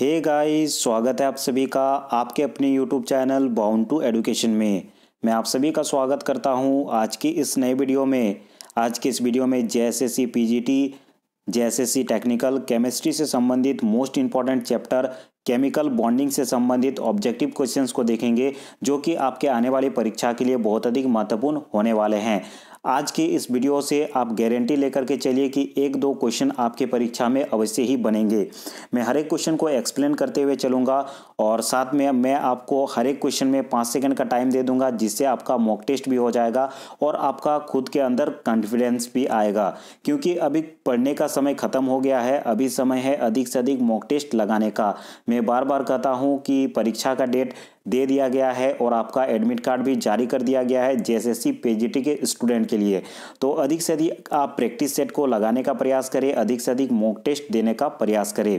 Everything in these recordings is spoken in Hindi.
हे hey गाइस स्वागत है आप सभी का आपके अपने YouTube channel bound to education में मैं आप सभी का स्वागत करता हूं आज की इस नए वीडियो में आज की इस वीडियो में J S S C P G T C technical chemistry से संबंधित most important chapter chemical bonding से संबंधित ऑब्जेक्टिव क्वेश्चंस को देखेंगे जो कि आपके आने वाली परीक्षा के लिए बहुत अधिक महत्वपूर्ण होने वाले हैं आज के इस वीडियो से आप गारंटी लेकर के चलिए कि एक दो क्वेश्चन आपके परीक्षा में अवश्य ही बनेंगे मैं हर एक क्वेश्चन को एक्सप्लेन करते हुए चलूँगा और साथ में मैं आपको हर एक क्वेश्चन में पाँच सेकेंड का टाइम दे दूँगा जिससे आपका मॉक टेस्ट भी हो जाएगा और आपका खुद के अंदर कॉन्फिडेंस भी आएगा क्योंकि अभी पढ़ने का समय ख़त्म हो गया है अभी समय है अधिक से अधिक मॉक टेस्ट लगाने का मैं बार बार कहता हूँ कि परीक्षा का डेट दे दिया गया है और आपका एडमिट कार्ड भी जारी कर दिया गया है जे एस के स्टूडेंट के लिए तो अधिक से अधिक आप प्रैक्टिस सेट को लगाने का प्रयास करें अधिक से अधिक मॉक टेस्ट देने का प्रयास करें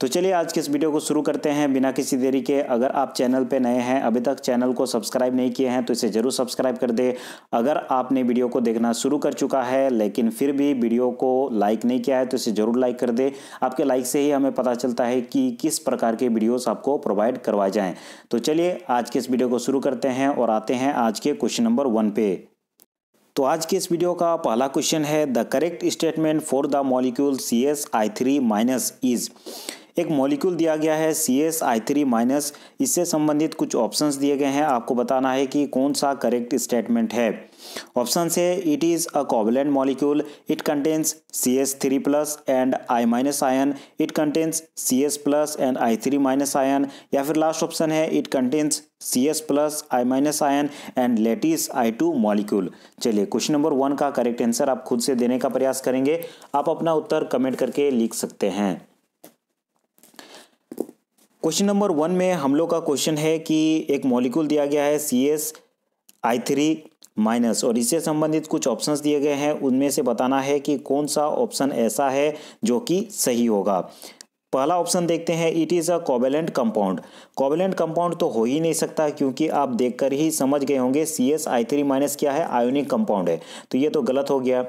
तो चलिए आज के इस वीडियो को शुरू करते हैं बिना किसी देरी के अगर आप चैनल पे नए हैं अभी तक चैनल को सब्सक्राइब नहीं किए हैं तो इसे ज़रूर सब्सक्राइब कर दे अगर आपने वीडियो को देखना शुरू कर चुका है लेकिन फिर भी वीडियो को लाइक नहीं किया है तो इसे ज़रूर लाइक कर दे आपके लाइक से ही हमें पता चलता है कि किस प्रकार के वीडियोज़ आपको प्रोवाइड करवाए जाएँ तो चलिए आज के इस वीडियो को शुरू करते हैं और आते हैं आज के क्वेश्चन नंबर वन पे तो आज के इस वीडियो का पहला क्वेश्चन है the correct statement for the molecule C S I three minus is एक मॉलिक्यूल दिया गया है C S I three minus इससे संबंधित कुछ ऑप्शंस दिए गए हैं आपको बताना है कि कौन सा करेक्ट स्टेटमेंट है ऑप्शन से it is a covalent molecule it contains C S three plus and I minus ion it contains C S plus and I three minus ion या फिर लास्ट ऑप्शन है it contains C S plus I minus ion and lattice I two molecule चलिए क्वेश्चन नंबर वन का करेक्ट आंसर आप खुद से देने का प्रयास करेंगे आप अपना उत्तर कमेंट करके लिख सकते हैं क्वेश्चन नंबर वन में हम लोग का क्वेश्चन है कि एक मॉलिक्यूल दिया गया है C S I three minus और इससे संबंधित कुछ ऑप्शंस दिए गए हैं उनमें से बताना है कि कौन सा ऑप्शन ऐसा है जो कि सही होगा पहला ऑप्शन देखते हैं it is a covalent compound covalent compound तो हो ही नहीं सकता क्योंकि आप देखकर ही समझ गए होंगे C S I three minus क्या है आयोनिक कंपाउंड है तो ये तो गलत हो गया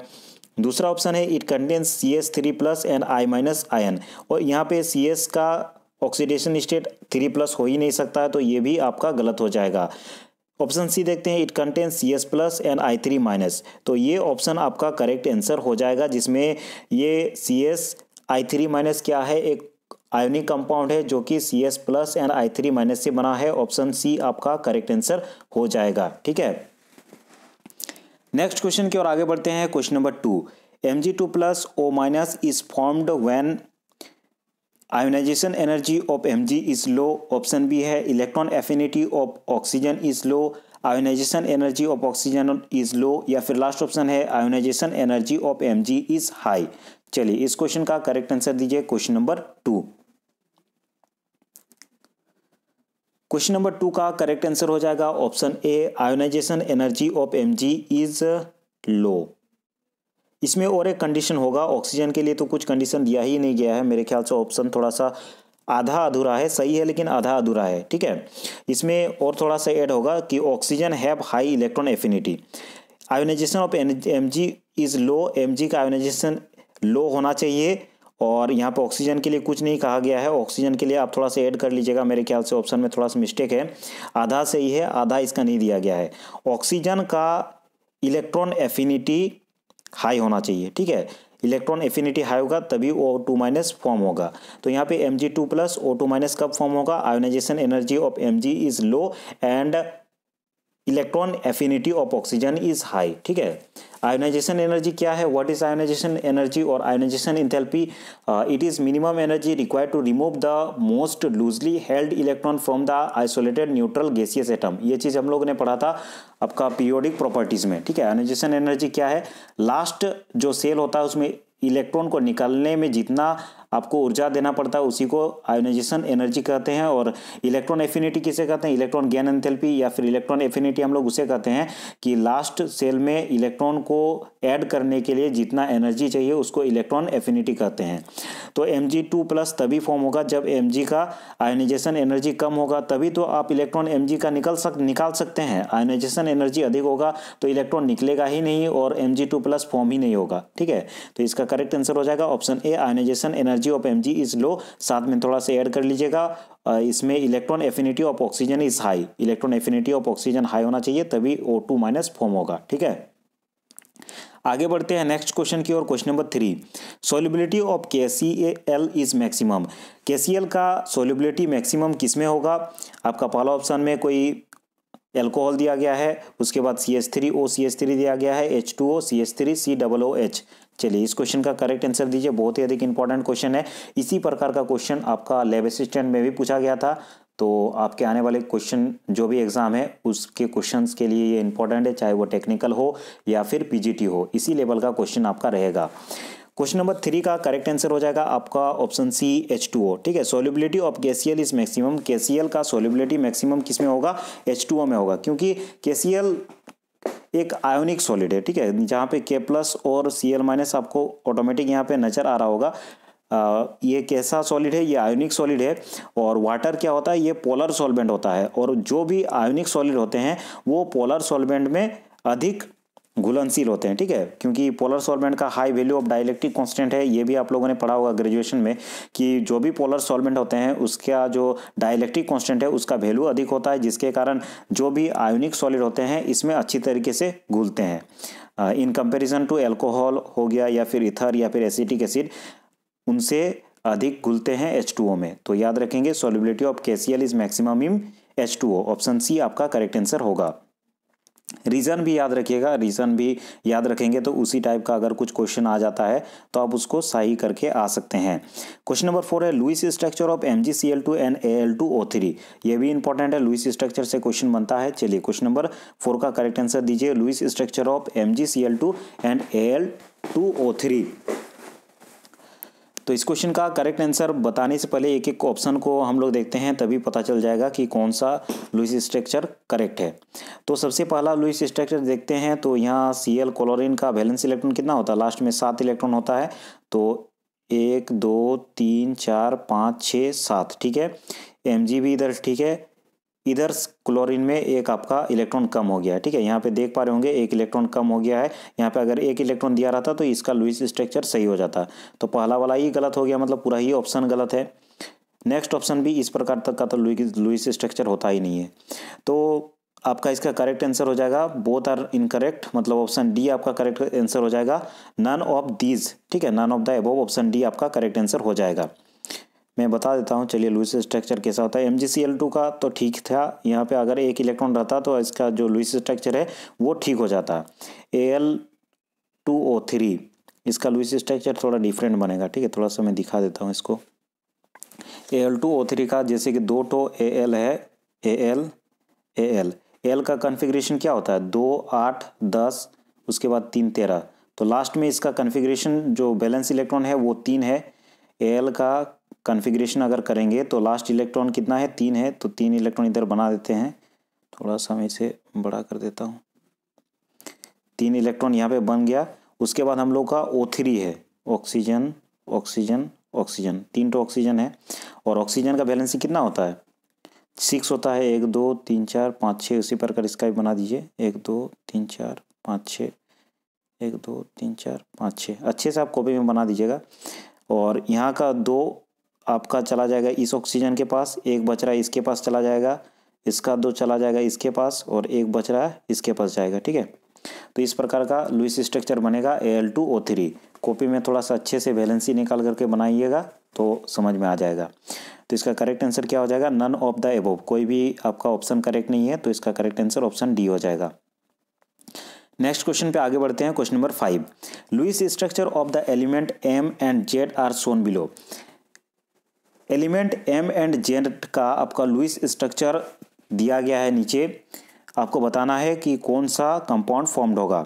दूसरा ऑप्शन है it contains C S three plus and I minus ion और यहाँ पे सी एस का ऑक्सीडेशन स्टेट थ्री प्लस हो ही नहीं सकता है तो ये भी आपका गलत हो जाएगा ऑप्शन सी देखते हैं it contain C S plus and I three minus तो ये ऑप्शन आपका करेक्ट आंसर हो जाएगा जिसमें ये C S I three minus क्या है एक आयोनिक कंपाउंड है जो कि C S plus and I three minus से बना है ऑप्शन सी आपका करेक्ट आंसर हो जाएगा ठीक है नेक्स्ट क्वेश्चन की ओर आगे बढ़ते हैं question number two M G two plus O minus is formed when ionization energy of M G is low option B है electron affinity of oxygen is low ionization energy of oxygen is low या फिर लास्ट ऑप्शन है ionization energy of M G is high चलिए इस क्वेश्चन का करेक्ट आंसर दीजिए question number two question number two का करेक्ट आंसर हो जाएगा option A ionization energy of M G is low इसमें और एक कंडीशन होगा ऑक्सीजन के लिए तो कुछ कंडीशन दिया ही नहीं गया है मेरे ख्याल से ऑप्शन थोड़ा सा आधा अधूरा है सही है लेकिन आधा अधूरा है ठीक है इसमें और थोड़ा सा ऐड होगा कि oxygen have high electron affinity ionization of M G is low M G का आयोनाइजेशन लो होना चाहिए और यहाँ पर ऑक्सीजन के लिए कुछ नहीं कहा गया है ऑक्सीजन के लिए आप थोड़ा सा ऐड कर लीजिएगा मेरे ख्याल से ऑप्शन में थोड़ा सा मिस्टेक है आधा सही है आधा इसका नहीं दिया गया है ऑक्सीजन का इलेक्ट्रॉन एफिनिटी हाई होना चाहिए ठीक है इलेक्ट्रॉन एफिनिटी हाई होगा तभी ओ टू माइनस फॉर्म होगा तो यहाँ पे M G two plus O two minus कब फॉर्म होगा ionization energy of M G is low and electron affinity of oxygen is high ठीक है आयोनाइजेशन एनर्जी क्या है व्हाट इज आयोनाइजेशन एनर्जी और ionization enthalpy it is minimum energy required to remove the most loosely held electron from the isolated neutral gaseous atom ये चीज हम लोग ने पढ़ा था आपका पीरियोडिक प्रॉपर्टीज में ठीक है आयोनाइजेशन एनर्जी क्या है लास्ट जो सेल होता है उसमें इलेक्ट्रॉन को निकालने में जितना आपको ऊर्जा देना पड़ता है उसी को आयोनाइजेशन एनर्जी कहते हैं और इलेक्ट्रॉन एफिनिटी किसे कहते हैं इलेक्ट्रॉन गैन एंथेल्पी या फिर इलेक्ट्रॉन एफिनिटी हम लोग उसे कहते हैं कि लास्ट सेल में इलेक्ट्रॉन को ऐड करने के लिए जितना एनर्जी चाहिए उसको इलेक्ट्रॉन एफिनिटी कहते हैं तो एम जी टू प्लस तभी फॉर्म होगा जब एम जी का आयोनाइजेशन एनर्जी कम होगा तभी तो आप इलेक्ट्रॉन एम जी का निकल सक निकाल सकते हैं आयोनाइजेशन एनर्जी अधिक होगा तो इलेक्ट्रॉन निकलेगा ही नहीं और M G two plus form ही नहीं होगा ठीक है तो इसका करेक्ट आंसर हो जाएगा option A ionization energy energy of M is low साथ में थोड़ा सा ऐड कर लीजिएगा इसमें electron affinity of oxygen is high electron affinity of oxygen high होना चाहिए तभी ओ टू माइनस फॉर्म होगा ठीक है आगे बढ़ते हैं नेक्स्ट क्वेश्चन की ओर question number three solubility of K C L is maximum K C L का सोलिबिलिटी मैक्सिमम किस में होगा आपका पहला ऑप्शन में कोई एल्कोहल दिया गया है उसके बाद C S three O C S three दिया गया है H two O C S three C double O H चलिए इस क्वेश्चन का करेक्ट आंसर दीजिए बहुत ही अधिक इंपॉर्टेंट क्वेश्चन है इसी प्रकार का क्वेश्चन आपका लेब असिस्टेंट में भी पूछा गया था तो आपके आने वाले क्वेश्चन जो भी एग्ज़ाम है उसके क्वेश्चंस के लिए ये इंपॉर्टेंट है चाहे वो टेक्निकल हो या फिर पीजीटी हो इसी लेवल का क्वेश्चन आपका रहेगा क्वेश्चन नंबर थ्री का करेक्ट आंसर हो जाएगा आपका option C H two O ठीक है solubility of K C is maximum के का सोलिबिलिटी मैक्सिमम किस में होगा एच टू ओ में होगा क्योंकि के एक आयोनिक सॉलिड है ठीक है जहाँ पे के प्लस और सी एल माइनस आपको ऑटोमेटिक यहाँ पे नज़र आ रहा होगा आ, ये कैसा सॉलिड है ये आयोनिक सॉलिड है और वाटर क्या होता है ये पोलर सॉल्वेंट होता है और जो भी आयोनिक सॉलिड होते हैं वो पोलर सॉल्वेंट में अधिक घुलनशील होते हैं ठीक है क्योंकि पोलर सॉल्वेंट का high value of dielectric constant है ये भी आप लोगों ने पढ़ा होगा ग्रेजुएशन में कि जो भी पोलर सॉल्वेंट होते हैं उसका जो डायलेक्ट्रिक कॉन्स्टेंट है उसका वैल्यू अधिक होता है जिसके कारण जो भी आयोनिक सॉलिड होते हैं इसमें अच्छी तरीके से घुलते हैं इन कंपेरिजन टू एल्कोहल हो गया या फिर इथर या फिर एसिटिक एसिड उनसे अधिक घुलते हैं एच में तो याद रखेंगे solubility of KCl is maximum in H option C आपका करेक्ट आंसर होगा रीज़न भी याद रखिएगा रीज़न भी याद रखेंगे तो उसी टाइप का अगर कुछ क्वेश्चन आ जाता है तो आप उसको सही करके आ सकते हैं क्वेश्चन नंबर फोर है Lewis structure of M G C L two and A L two O three ये भी इंपॉर्टेंट है लुइस स्ट्रक्चर से क्वेश्चन बनता है चलिए क्वेश्चन नंबर फोर का करेक्ट आंसर दीजिए Lewis structure of M G C L two and A L two O three तो इस क्वेश्चन का करेक्ट आंसर बताने से पहले एक एक ऑप्शन को, हम लोग देखते हैं तभी पता चल जाएगा कि कौन सा लुइस स्ट्रक्चर करेक्ट है तो सबसे पहला लुइस स्ट्रक्चर देखते हैं तो यहाँ सी एल क्लोरिन का बैलेंस इलेक्ट्रॉन कितना होता है लास्ट में सात इलेक्ट्रॉन होता है तो एक दो तीन चार पाँच छः सात ठीक है एम भी इधर ठीक है इधर क्लोरीन में एक आपका इलेक्ट्रॉन कम हो गया है ठीक है यहाँ पे देख पा रहे होंगे एक इलेक्ट्रॉन कम हो गया है यहाँ पे अगर एक इलेक्ट्रॉन दिया रहता तो इसका लुइस स्ट्रक्चर सही हो जाता तो पहला वाला ही गलत हो गया मतलब पूरा ही ऑप्शन गलत है नेक्स्ट ऑप्शन भी इस प्रकार तक का तो लुइस स्ट्रक्चर होता ही नहीं है तो आपका इसका करेक्ट आंसर हो जाएगा बोथ आर इनकरेक्ट मतलब ऑप्शन डी आपका करेक्ट आंसर हो जाएगा नन ऑफ दीज ठीक है none of the above option D आपका करेक्ट आंसर हो जाएगा मैं बता देता हूँ चलिए लुइस स्ट्रक्चर कैसा होता है एम जी का तो ठीक था यहाँ पे अगर एक इलेक्ट्रॉन रहता तो इसका जो लुइस स्ट्रक्चर है वो ठीक हो जाता A L two O three इसका लुइस स्ट्रक्चर थोड़ा डिफरेंट बनेगा ठीक है थोड़ा सा मैं दिखा देता हूँ इसको A L two O three का जैसे कि दो टो ए एल है A L A L L का कन्फिग्रेशन क्या होता है दो आठ दस उसके बाद तीन तेरह तो लास्ट में इसका कन्फिग्रेशन जो बैलेंस इलेक्ट्रॉन है वो तीन है एल का कन्फिग्रेशन अगर करेंगे तो लास्ट इलेक्ट्रॉन कितना है तीन है तो तीन इलेक्ट्रॉन इधर बना देते हैं थोड़ा सा मैं इसे बड़ा कर देता हूँ तीन इलेक्ट्रॉन यहाँ पे बन गया उसके बाद हम लोग का ओ थ्री है ऑक्सीजन ऑक्सीजन ऑक्सीजन तीन टो तो ऑक्सीजन है और ऑक्सीजन का बैलेंस कितना होता है सिक्स होता है एक दो तीन चार पाँच छः उसी प्रकार इसका भी बना दीजिए एक दो तीन चार पाँच छः एक दो तीन चार पाँच छः अच्छे से आप कॉपी में बना दीजिएगा और यहाँ का दो आपका चला जाएगा इस ऑक्सीजन के पास एक बच रहा है इसके पास चला जाएगा इसका दो चला जाएगा इसके पास और एक बच रहा है इसके पास जाएगा ठीक है तो इस प्रकार का लुइस स्ट्रक्चर बनेगा A L two O three copy में थोड़ा सा अच्छे से वैलेंसी निकाल करके बनाइएगा तो समझ में आ जाएगा तो इसका करेक्ट आंसर क्या हो जाएगा नन ऑफ द एबोव कोई भी आपका ऑप्शन करेक्ट नहीं है तो इसका करेक्ट आंसर ऑप्शन डी हो जाएगा नेक्स्ट क्वेश्चन पे आगे बढ़ते हैं question number five Lewis structure of the element M and Z are shown below element M and Z का आपका लुइस स्ट्रक्चर दिया गया है नीचे आपको बताना है कि कौन सा कंपाउंड फॉर्म्ड होगा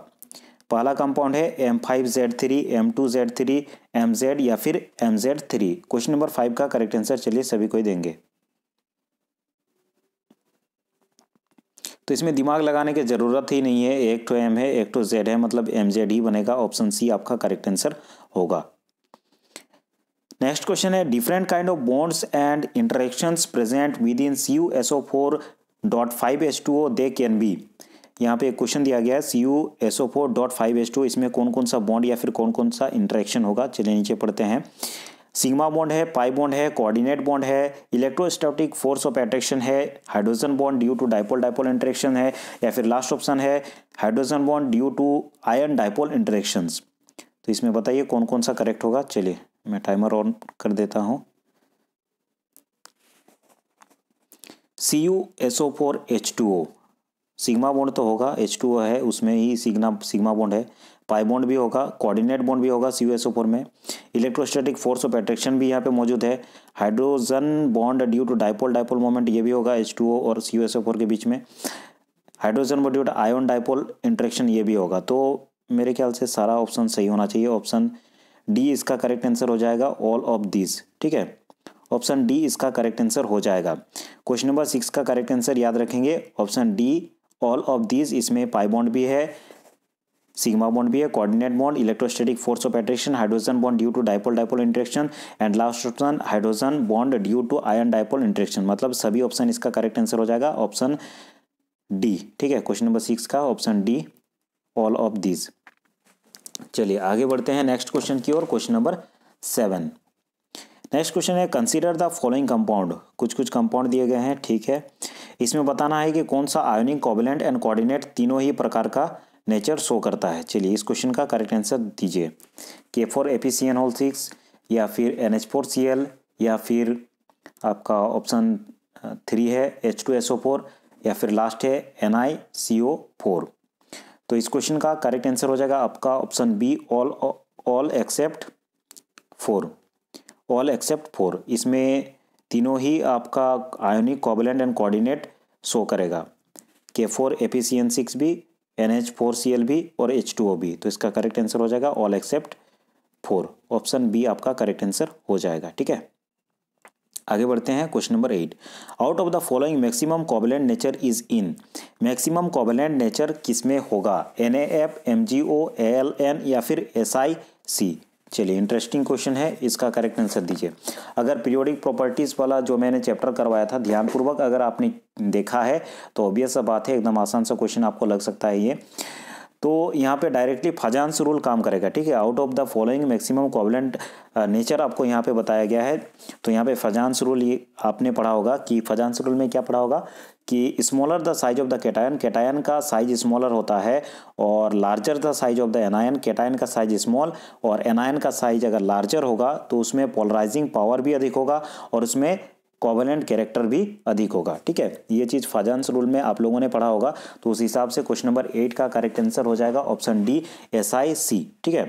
पहला कंपाउंड है M five Z three M two Z three M Z या फिर M Z three question number five का करेक्ट आंसर चलिए सभी को ही देंगे तो इसमें दिमाग लगाने की ज़रूरत ही नहीं है एक टू तो एम है एक टू तो जेड है मतलब एम जेड ही बनेगा ऑप्शन सी आपका करेक्ट आंसर होगा नेक्स्ट क्वेश्चन है different kind of bonds and interaction present within C U S O four dot five H two O they can be यहाँ पे एक क्वेश्चन दिया गया है C U S O four dot five H two इसमें कौन कौन सा बॉन्ड या फिर कौन कौन सा इंटरेक्शन होगा चलिए नीचे पढ़ते हैं सिग्मा बॉन्ड है पाई बॉन्ड है कोऑर्डिनेट बॉन्ड है इलेक्ट्रोस्टैटिक फोर्स ऑफ अट्रैक्शन है hydrogen bond due to dipole dipole interaction है या फिर लास्ट ऑप्शन है hydrogen bond due to ion dipole interactions तो इसमें बताइए कौन कौन सा करेक्ट होगा चलिए मैं टाइमर ऑन कर देता हूँ C U S O four H two O sigma bond तो होगा एच टू ओ है उसमें ही सिग्ना सिग्मा बॉन्ड है पाई बॉन्ड भी होगा कोऑर्डिनेट बॉन्ड भी होगा C U S O four में इलेक्ट्रोस्टैटिक फोर्स ऑफ एट्रैक्शन भी यहाँ पे मौजूद है hydrogen bond due to dipole dipole moment ये भी होगा एच टू ओ और C U S O four के बीच में hydrogen bond due to ion dipole interaction ये भी होगा तो मेरे ख्याल से सारा ऑप्शन सही होना चाहिए ऑप्शन डी इसका करेक्ट आंसर हो जाएगा ऑल ऑफ दीज ठीक है ऑप्शन डी इसका करेक्ट आंसर हो जाएगा क्वेश्चन नंबर सिक्स का करेक्ट आंसर याद रखेंगे option D all of these इसमें पाई बॉन्ड भी है सिग्मा बॉन्ड भी है coordinate bond electrostatic force of attraction hydrogen bond due to dipole dipole interaction and last option hydrogen bond due to ion dipole interaction मतलब सभी ऑप्शन इसका करेक्ट आंसर हो जाएगा ऑप्शन डी ठीक है क्वेश्चन नंबर सिक्स का option D all of these चलिए आगे बढ़ते हैं नेक्स्ट क्वेश्चन की ओर question number seven next question है कंसीडर द फॉलोइंग कंपाउंड कुछ कुछ कंपाउंड दिए गए हैं ठीक है इसमें बताना है कि कौन सा आयोनिक कोवलेंट एंड कोऑर्डिनेट तीनों ही प्रकार का नेचर शो करता है चलिए इस क्वेश्चन का करेक्ट आंसर दीजिए K four A P C N whole six या फिर N H four C L या फिर आपका ऑप्शन थ्री है H two S O four या फिर लास्ट है एन आई सी ओ फोर तो इस क्वेश्चन का करेक्ट आंसर हो जाएगा आपका option B all all except four all except four इसमें तीनों ही आपका ionic covalent and coordinate show करेगा K four A P C N six भी N H four C L भी और एच टू ओ भी तो इसका करेक्ट आंसर हो जाएगा all except four option B आपका करेक्ट आंसर हो जाएगा ठीक है आगे बढ़ते हैं question number eight out of the following maximum covalent nature is in maximum covalent nature किसमें होगा N A F M G O L N या फिर एस आई सी चलिए इंटरेस्टिंग क्वेश्चन है इसका करेक्ट आंसर दीजिए अगर पीरियोडिक प्रॉपर्टीज़ वाला जो मैंने चैप्टर करवाया था ध्यानपूर्वक अगर आपने देखा है तो ऑब्वियस बात है एकदम आसान सा क्वेश्चन आपको लग सकता है ये तो यहाँ पे डायरेक्टली फजांस रूल काम करेगा ठीक है out of the following maximum covalent nature आपको यहाँ पे बताया गया है तो यहाँ पे फजांस रूल ये आपने पढ़ा होगा कि फजांस रूल में क्या पढ़ा होगा कि smaller the size of the cation cation का साइज स्मॉलर होता है और larger the size of the anion cation का साइज स्मॉल और एनायन का साइज अगर लार्जर होगा तो उसमें पोलराइजिंग पावर भी अधिक होगा और उसमें कॉवनेंट कैरेक्टर भी अधिक होगा ठीक है ये चीज़ फाजांस रूल में आप लोगों ने पढ़ा होगा तो उस हिसाब से क्वेश्चन नंबर एट का करेक्ट आंसर हो जाएगा option D S I C ठीक है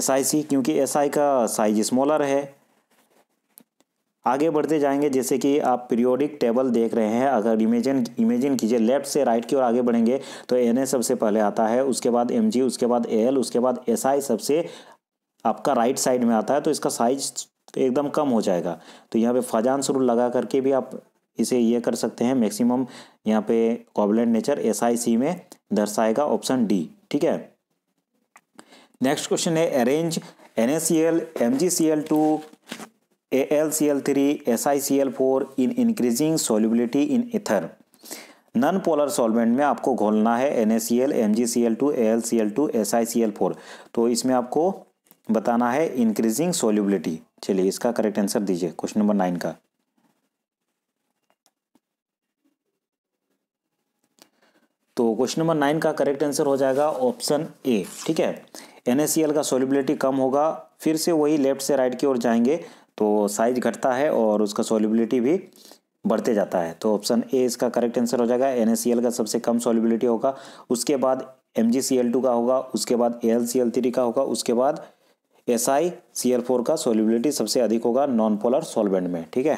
एस आई सी क्योंकि एस आई का साइज स्मॉलर है आगे बढ़ते जाएंगे जैसे कि आप पीरियोडिक टेबल देख रहे हैं अगर इमेजिन इमेजिन कीजिए लेफ्ट से राइट की ओर आगे बढ़ेंगे तो एन सबसे पहले आता है उसके बाद एम उसके बाद ए उसके बाद एस SI सबसे आपका राइट साइड में आता है तो इसका साइज तो एकदम कम हो जाएगा तो यहाँ पे फजान शुरू लगा करके भी आप इसे ये कर सकते हैं मैक्सिमम यहाँ पे कॉबलेंट नेचर एस आई सी में दर्शाएगा ऑप्शन डी ठीक है नेक्स्ट क्वेश्चन है arrange N S C L M G C L two A L C L three S I C L four in increasing solubility in ether non polar solvent में आपको घोलना है N S C L M G C L two A L C L two S I C L four तो इसमें आपको बताना है इंक्रीजिंग सोल्यूबिलिटी चलिए इसका करेक्ट आंसर दीजिए क्वेश्चन नंबर नाइन का तो क्वेश्चन नंबर नाइन का करेक्ट आंसर हो जाएगा ऑप्शन ए ठीक है एन का सोल्यूबिलिटी कम होगा फिर से वही लेफ्ट से राइट की ओर जाएंगे तो साइज घटता है और उसका सोल्यूबिलिटी भी बढ़ते जाता है तो ऑप्शन ए इसका करेक्ट आंसर हो जाएगा एन का सबसे कम सोल्यूबिलिटी होगा उसके बाद एम का होगा उसके बाद ए का होगा उसके बाद S I C L four का सोलिबिलिटी सबसे अधिक होगा नॉन पोलर सॉल्वेंट में ठीक है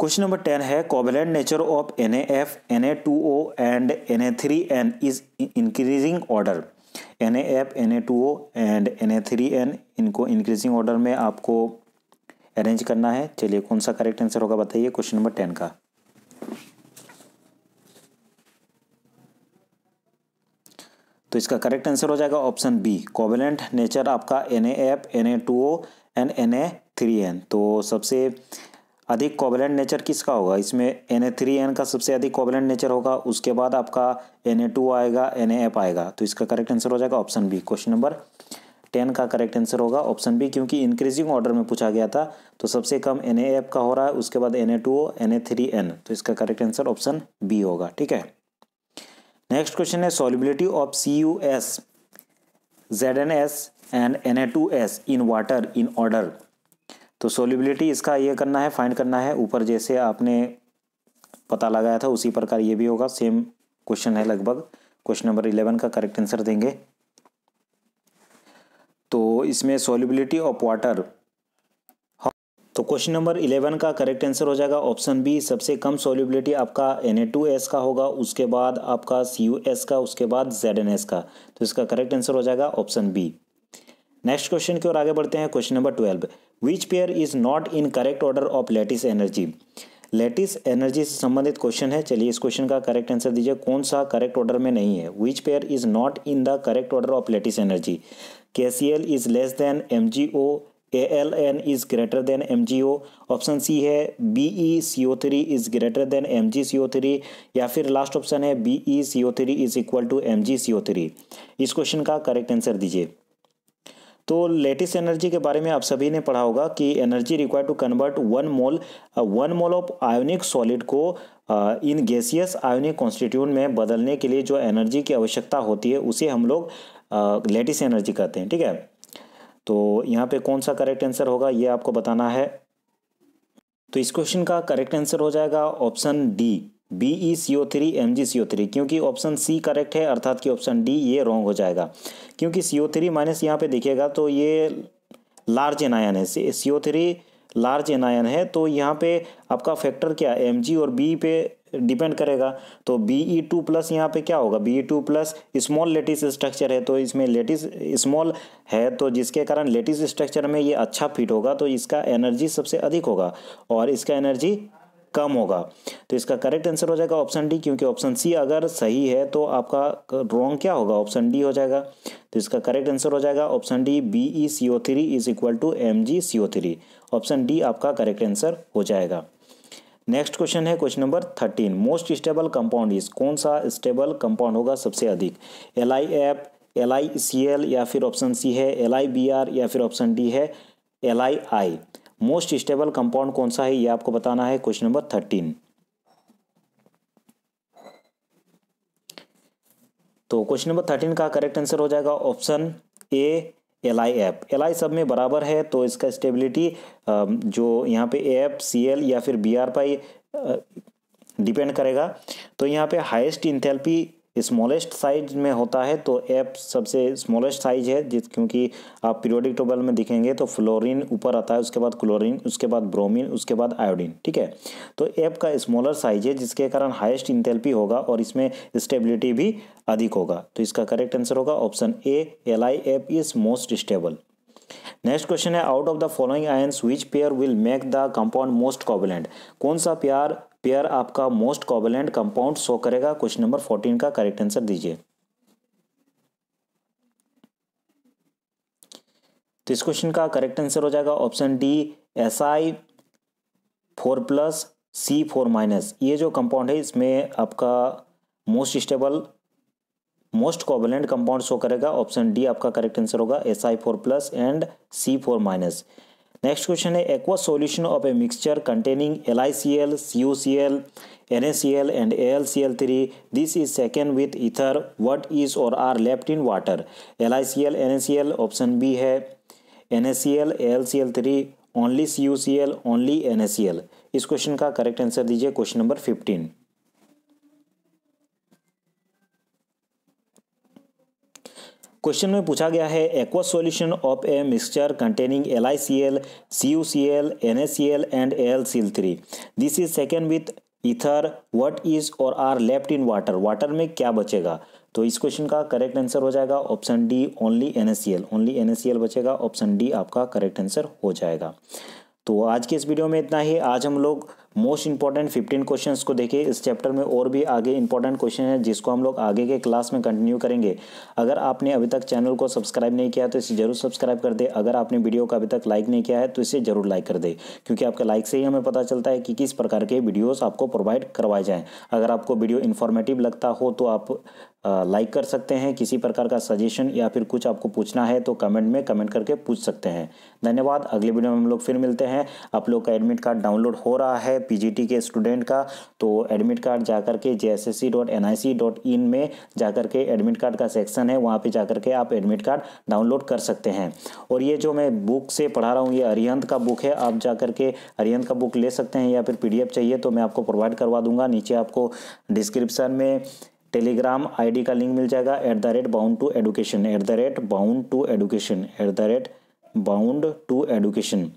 क्वेश्चन नंबर टेन है covalent nature of N A F N A two O and N A three N is increasing order N A F N A two O and N A three N इनको इंक्रीजिंग ऑर्डर में आपको अरेंज करना है चलिए कौन सा करेक्ट आंसर होगा बताइए क्वेश्चन नंबर टेन का तो इसका करेक्ट आंसर हो जाएगा ऑप्शन बी कोवेलेंट नेचर आपका N A F N A two O and N A three N तो सबसे अधिक कोवेलेंट नेचर किसका होगा इसमें एन ए थ्री एन का सबसे अधिक कोवेलेंट नेचर होगा उसके बाद आपका एन ए टू आएगा एन ए एफ आएगा तो इसका करेक्ट आंसर हो जाएगा option B question number ten का करेक्ट आंसर होगा ऑप्शन बी क्योंकि इंक्रीजिंग ऑर्डर में पूछा गया था तो सबसे कम एन ए एफ का हो रहा है उसके बाद N A two O N A three N तो इसका करेक्ट आंसर ऑप्शन बी होगा ठीक है नेक्स्ट क्वेश्चन है solubility of C U S Z N S and N A two S in water in order तो सोलिबिलिटी इसका ये करना है फाइंड करना है ऊपर जैसे आपने पता लगाया था उसी प्रकार ये भी होगा सेम क्वेश्चन है लगभग क्वेश्चन नंबर इलेवन का करेक्ट आंसर देंगे तो इसमें सोलिबिलिटी ऑफ वाटर तो क्वेश्चन नंबर इलेवन का करेक्ट आंसर हो जाएगा ऑप्शन बी सबसे कम सोल्यूबिलिटी आपका Na2S का होगा उसके बाद आपका CuS का उसके बाद ZnS का तो इसका करेक्ट आंसर हो जाएगा ऑप्शन बी नेक्स्ट क्वेश्चन की ओर आगे बढ़ते हैं question number twelve which pair is not in correct order of lattice energy lattice energy से संबंधित क्वेश्चन है चलिए इस क्वेश्चन का करेक्ट आंसर दीजिए कौन सा करेक्ट ऑर्डर में नहीं है which pair is not in the correct order of lattice energy K C L is less than M G O A L N is greater than M G O option C है B E C O three is greater than M G C O three या फिर लास्ट ऑप्शन है B E C O three is equal to M G C O three इस क्वेश्चन का करेक्ट आंसर दीजिए तो लेटेस्ट एनर्जी के बारे में आप सभी ने पढ़ा होगा कि energy require to convert one mole one mole of ionic solid को इन गैसियस आयोनिक कॉन्स्टिट्यूट में बदलने के लिए जो एनर्जी की आवश्यकता होती है उसे हम लोग लेटेस्ट एनर्जी कहते हैं ठीक है तो यहाँ पे कौन सा करेक्ट आंसर होगा ये आपको बताना है तो इस क्वेश्चन का करेक्ट आंसर हो जाएगा option D B E C O three M G C O three क्योंकि ऑप्शन सी करेक्ट है अर्थात कि ऑप्शन डी ये रॉन्ग हो जाएगा क्योंकि सी ओ थ्री माइनस यहाँ पे देखिएगा तो ये लार्ज एनायन है C O three large anion है तो यहाँ पे आपका फैक्टर क्या है एम और बी पे डिपेंड करेगा तो बी ई टू प्लस यहाँ पे क्या होगा B E two plus small lattice structure है तो इसमें लेटिस स्मॉल है तो जिसके कारण लेटिस स्ट्रक्चर में ये अच्छा फिट होगा तो इसका एनर्जी सबसे अधिक होगा और इसका एनर्जी कम होगा तो इसका करेक्ट आंसर हो जाएगा ऑप्शन डी क्योंकि ऑप्शन सी अगर सही है तो आपका रॉन्ग क्या होगा ऑप्शन डी हो जाएगा तो इसका करेक्ट आंसर हो जाएगा option D B E C O three is equal to M G C O three option D आपका करेक्ट आंसर हो जाएगा नेक्स्ट क्वेश्चन है question number thirteen most stable compound is कौन सा स्टेबल कंपाउंड होगा सबसे अधिक L I F L I C L या फिर ऑप्शन सी है एल आई बी आर या फिर ऑप्शन डी है L I I most stable compound कौन सा है ये आपको बताना है क्वेश्चन नंबर थर्टीन तो क्वेश्चन नंबर थर्टीन का करेक्ट आंसर हो जाएगा option A L I F L I सब में बराबर है तो इसका स्टेबिलिटी जो यहाँ पे एफ सी एल या फिर बी आर पाई डिपेंड करेगा तो यहाँ पे हाईएस्ट इंथेल्पी स्मॉलेस्ट साइज में होता है तो एप सबसे स्मॉलेस्ट साइज है जिस क्योंकि आप पीरियोडिक टेबल में दिखेंगे तो फ्लोरीन ऊपर आता है उसके बाद क्लोरीन उसके बाद ब्रोमीन उसके बाद आयोडीन ठीक है तो एप का स्मॉलर साइज है जिसके कारण हाइस्ट इंथेल्पी होगा और इसमें स्टेबिलिटी भी अधिक होगा तो इसका करेक्ट आंसर होगा option A L I F is most stable next question है out of the following ions which pair will make the compound most covalent कौन सा पेयर पेयर आपका मोस्ट कॉबलेंट कंपाउंड शो करेगा क्वेश्चन नंबर फोर्टीन का करेक्ट आंसर दीजिए तो इस क्वेश्चन का करेक्ट आंसर हो जाएगा option D S I four plus C four minus ये जो कंपाउंड है इसमें आपका most stable most covalent compound show करेगा ऑप्शन डी आपका करेक्ट आंसर होगा S I four plus and C four minus next question है aqua solution of a mixture containing L I C L C U C L N A C L and A L C L three this is second with ether what is और are left in water L I C L N A C L option B है N A C L A L C L three only C U C L only N A C L इस क्वेश्चन का करेक्ट आंसर दीजिए क्वेश्चन नंबर फिफ्टीन क्वेश्चन में पूछा गया है aqua solution of a mixture containing L I C L C U C L N S C L and A L C L three this is second with ether what is और are left in water water में क्या बचेगा तो इस क्वेश्चन का करेक्ट आंसर हो जाएगा option D only N S C L only N S C L बचेगा ऑप्शन डी आपका करेक्ट आंसर हो जाएगा तो आज के इस वीडियो में इतना ही आज हम लोग मोस्ट इंपॉर्टेंट 15 क्वेश्चंस को देखिए इस चैप्टर में और भी आगे इंपॉर्टेंट क्वेश्चन है जिसको हम लोग आगे के क्लास में कंटिन्यू करेंगे अगर आपने अभी तक चैनल को सब्सक्राइब नहीं किया तो इसे जरूर सब्सक्राइब कर दे अगर आपने वीडियो को अभी तक लाइक नहीं किया है तो इसे जरूर लाइक कर दे क्योंकि आपके लाइक से ही हमें पता चलता है कि किस प्रकार के वीडियोज़ आपको प्रोवाइड करवाए जाएँ अगर आपको वीडियो इन्फॉर्मेटिव लगता हो तो आप लाइक कर सकते हैं किसी प्रकार का सजेशन या फिर कुछ आपको पूछना है तो कमेंट में कमेंट करके पूछ सकते हैं धन्यवाद अगले वीडियो में हम लोग फिर मिलते हैं आप लोग का एडमिट कार्ड डाउनलोड हो रहा है पीजीटी के स्टूडेंट का तो एडमिट कार्ड जा के जे में जा के एडमिट कार्ड का सेक्शन है वहाँ पर जा के आप एडमिट कार्ड डाउनलोड कर सकते हैं और ये जो मैं बुक से पढ़ा रहा हूँ ये अरिहंत का बुक है आप जा के अरिहंत का बुक ले सकते हैं या फिर पी चाहिए तो मैं आपको प्रोवाइड करवा दूंगा नीचे आपको डिस्क्रिप्शन में टेलीग्राम आईडी का लिंक मिल जाएगा at the rate bound to education at the rate bound to education at the rate bound to education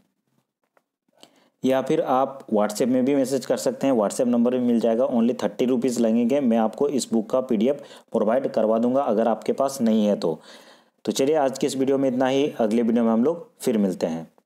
या फिर आप व्हाट्सएप में भी मैसेज कर सकते हैं व्हाट्सएप नंबर भी मिल जाएगा ओनली थर्टी रुपीज़ लगेंगे मैं आपको इस बुक का पीडीएफ प्रोवाइड करवा दूंगा अगर आपके पास नहीं है तो तो चलिए आज की इस वीडियो में इतना ही अगले वीडियो में हम लोग फिर मिलते हैं